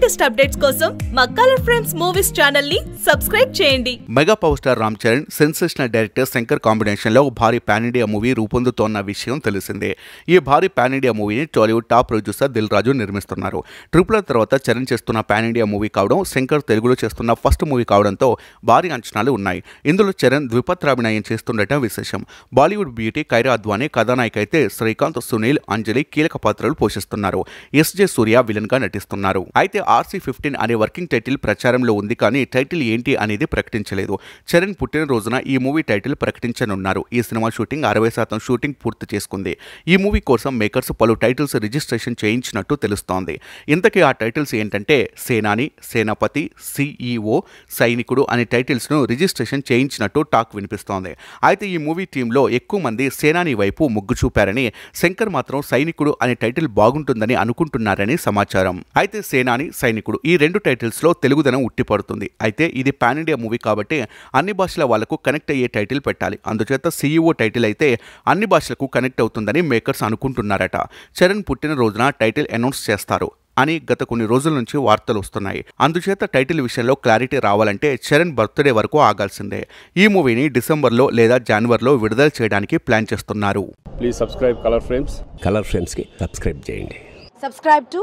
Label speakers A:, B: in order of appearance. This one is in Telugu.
A: లేటెస్ట్ అప్డేట్స్ కోసం మా కలర్ ఫ్రేమ్స్ మూవీస్ ఛానల్ ని సబ్స్క్రైబ్ చేయండి
B: mega power star Ram Charan sensational director Shankar combination లో భారీ పాన్ ఇండియా మూవీ రూపొందుతోన్న విషయం తెలిసిందే ఈ భారీ పాన్ ఇండియా మూవీని Tollywood top producer Dil Raju నిర్మిస్తున్నారు ట్రిపుల్ తర్వాత చరణ్ చేస్తున్న పాన్ ఇండియా మూవీ కావడం శంకర్ తెలుగులో చేస్తున్న ఫస్ట్ మూవీ కావడంతో భారీ అంచనాలు ఉన్నాయి ఇందులో చరణ్ ద్విపత్రాభినయం చేస్తుండటం విశేషం బాలీవుడ్ బ్యూటీ కైరా అద్వానీ కథానాయిక అయితే శ్రీకాంత్ సునీల్ అంజలి కీలక పాత్రలు పోషిస్తున్నారు ఎస్జే సూర్య విలన్ గా నటిస్తున్నారు అయితే ఆర్సీ ఫిఫ్టీన్ అనే వర్కింగ్ టైటిల్ ప్రచారంలో ఉంది కానీ టైటిల్ ఏంటి అనేది ప్రకటించలేదు చరణ్ పుట్టినరోజున ఈ మూవీ టైటిల్ ప్రకటించనున్నారు ఈ సినిమా షూటింగ్ అరవై శాతం షూటింగ్ పూర్తి చేసుకుంది ఈ మూవీ కోసం మేకర్స్ పలు టైటిల్స్ రిజిస్ట్రేషన్ చేయించినట్టు తెలుస్తోంది ఇంతకీ ఆ టైటిల్స్ ఏంటంటే సేనాని సేనాపతి సిఈఓ సైనికుడు అనే టైటిల్స్ను రిజిస్ట్రేషన్ చేయించినట్టు టాక్ వినిపిస్తోంది అయితే ఈ మూవీ టీంలో ఎక్కువ మంది సేనాని వైపు మొగ్గు చూపారని శంకర్ మాత్రం సైనికుడు అనే టైటిల్ బాగుంటుందని అనుకుంటున్నారని సమాచారం అయితే సేనాని సైనికుడు ఈ రెండు టైటిల్స్లో తెలుగుదనం ఉట్టిపడుతుంది అయితే ఇది పాన్ ఇండియా మూవీ కాబట్టి అన్ని భాషల వాళ్లకు కనెక్ట్ అయ్యే టైటిల్ పెట్టాలి అందుచేత సీఈఓ టైటిల్ అయితే అన్ని భాషలకు కనెక్ట్ అవుతుందని మేకర్స్ అనుకుంటున్నారట చరణ్ పుట్టిన రోజున టైటిల్ అనౌన్స్ చేస్తారు అని గత కొన్ని రోజుల నుంచి వార్తలు వస్తున్నాయి అందుచేత టైటిల్ విషయంలో క్లారిటీ రావాలంటే చరణ్ బర్త్డే వరకు ఆగాల్సిందే ఈ మూవీని డిసెంబర్లో లేదా జనవరిలో విడుదల చేయడానికి ప్లాన్ చేస్తున్నారు
C: please subscribe colour frames
B: colour ఫ్రేమ్స్కి సబ్స్క్రైబ్ చేయండి
A: సబ్స్క్రైబ్ టు